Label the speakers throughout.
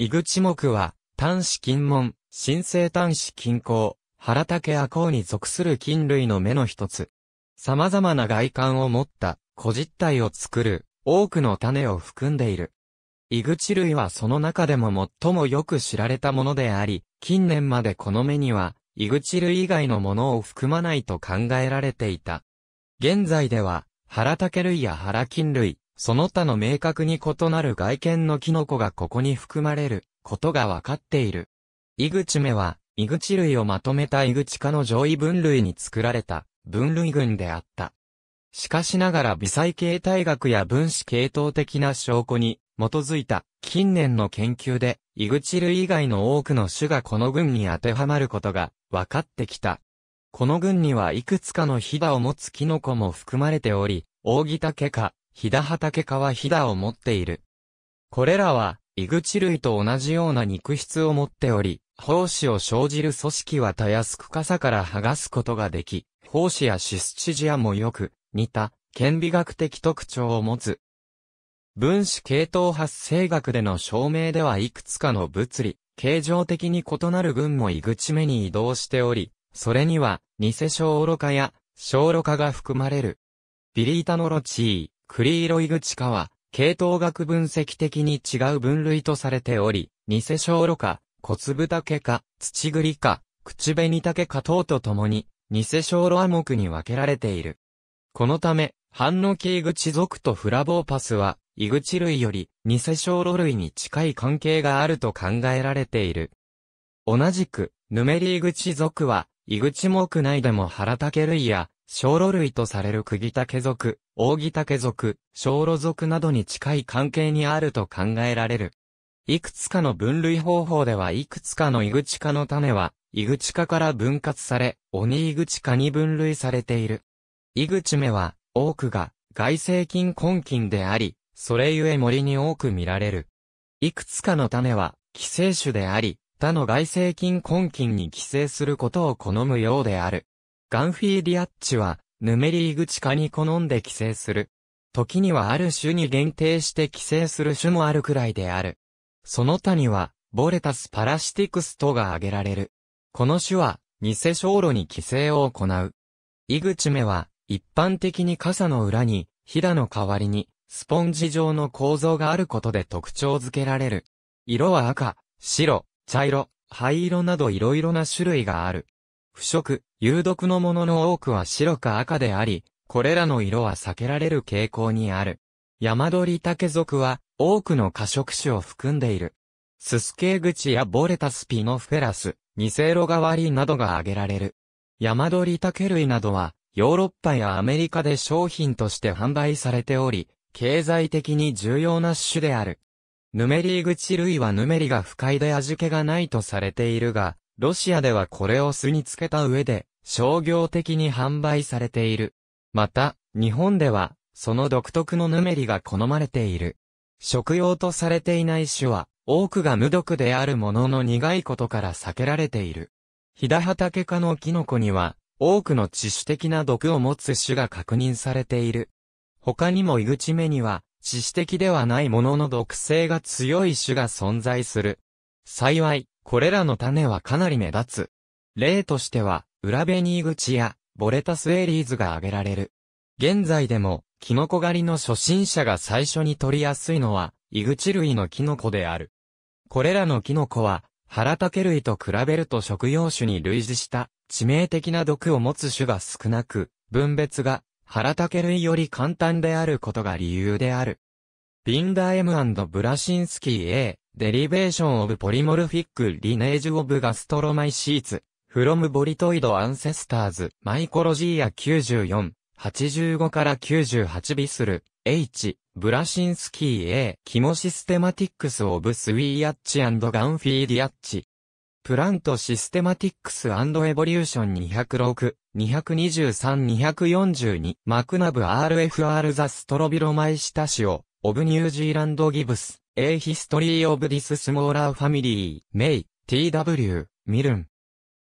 Speaker 1: 井口木は、端子金門、新生端子金鉱、原竹亜鉱に属する菌類の目の一つ。様々な外観を持った小実体を作る多くの種を含んでいる。イグチ類はその中でも最もよく知られたものであり、近年までこの目には、イグチ類以外のものを含まないと考えられていた。現在では、原竹類や原菌類、その他の明確に異なる外見のキノコがここに含まれることがわかっている。イグチ目は、イグチ類をまとめたイグチ科の上位分類に作られた分類群であった。しかしながら微細形態学や分子系統的な証拠に基づいた近年の研究で、イグチ類以外の多くの種がこの群に当てはまることが分かってきた。この群にはいくつかのヒダを持つキノコも含まれており、大木竹科、ヒダ畑科はヒダを持っている。これらは、イグチ類と同じような肉質を持っており、胞子を生じる組織はたやすく傘から剥がすことができ、胞子やシスチジアもよく、似た、顕微学的特徴を持つ。分子系統発生学での証明ではいくつかの物理、形状的に異なる群もイグチ目に移動しており、それには、偽小愚化や、小愚化が含まれる。ビリータノロチクリーロイグは、系統学分析的に違う分類とされており、ニセ小炉か、小粒竹か、土栗か、口紅竹か等とともに、ニセ小炉亜目に分けられている。このため、ハンノキイグチ属とフラボーパスは、イグチ類より、ニセ小炉類に近い関係があると考えられている。同じく、ヌメリイグチ属は、イグチ目内でも原竹類や、小炉類とされる釘竹属、扇竹属、小炉属などに近い関係にあると考えられる。いくつかの分類方法では、いくつかのイグチ科の種は、イグチ科から分割され、鬼イグチ科に分類されている。イグチ目は、多くが、外生菌根菌であり、それゆえ森に多く見られる。いくつかの種は、寄生種であり、他の外生菌根菌に寄生することを好むようである。ガンフィーディアッチは、ヌメリーグチカに好んで寄生する。時にはある種に限定して寄生する種もあるくらいである。その他には、ボレタスパラシティクスとが挙げられる。この種は、偽小路に寄生を行う。イグチメは、一般的に傘の裏に、ヒダの代わりに、スポンジ状の構造があることで特徴づけられる。色は赤、白、茶色、灰色など色々な種類がある。腐食、有毒のものの多くは白か赤であり、これらの色は避けられる傾向にある。山鳥竹属は多くの過食種を含んでいる。ススケグチやボレタスピノフェラス、ニセイロガワリなどが挙げられる。山鳥竹類などはヨーロッパやアメリカで商品として販売されており、経済的に重要な種である。ヌメリーグチ類はヌメリが不快で味気がないとされているが、ロシアではこれを酢につけた上で、商業的に販売されている。また、日本では、その独特のぬめりが好まれている。食用とされていない種は、多くが無毒であるものの苦いことから避けられている。ヒダハタケ科のキノコには、多くの致死的な毒を持つ種が確認されている。他にもイグチメには、致死的ではないものの毒性が強い種が存在する。幸い、これらの種はかなり目立つ。例としては、裏ベニーグチや、ボレタスエリーズが挙げられる。現在でも、キノコ狩りの初心者が最初に取りやすいのは、イグチ類のキノコである。これらのキノコは、ハラタケ類と比べると食用種に類似した致命的な毒を持つ種が少なく、分別がハラタケ類より簡単であることが理由である。ビンダー M& ブラシンスキー A、Derivation of Polymorphic Lineage of Gastromycetes from Bolitoid Ancestors Mycologia 94 85から98ビスル H ブラシンスキー A キモシステマティックスオブスウィーアッチガンフィーディアッチプラントシステマティックスエボリューション206、223-242マクナブ RFR ザストロビロマイシタシオ、オブニュージーランドギブス、A History of This Smaller Family, May, T.W., ミルン。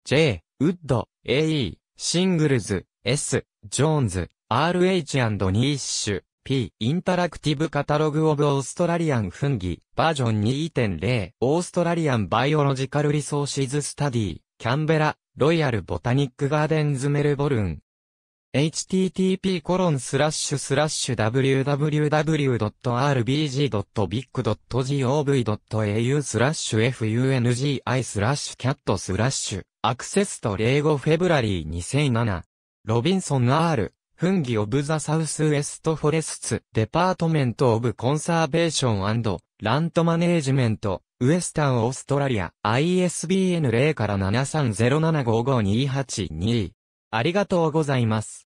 Speaker 1: J. ウッド、A.E., シングルズ、s ジョーンズ、R.H. and Nish, P. インタラクティブカタログオブオーストラリアンフンギ、バージョン2.0、オーストラリアンバイオロジカルリソーシズスタディ、キャンベラ、ロイヤルボタニックガーデンズメルボルン、http://www.rbg.big.gov.au スラッシュ fungi スラッシュキャットスラッシュアクセスと0 5フェブラリー2007ロビンソン R フンギオブザサウスウエストフォレスツデパートメントオブコンサーベーションラントマネージメントウエスタンオーストラリア ISBN 0から7 3 0 7 5 5 2 8 2ありがとうございます。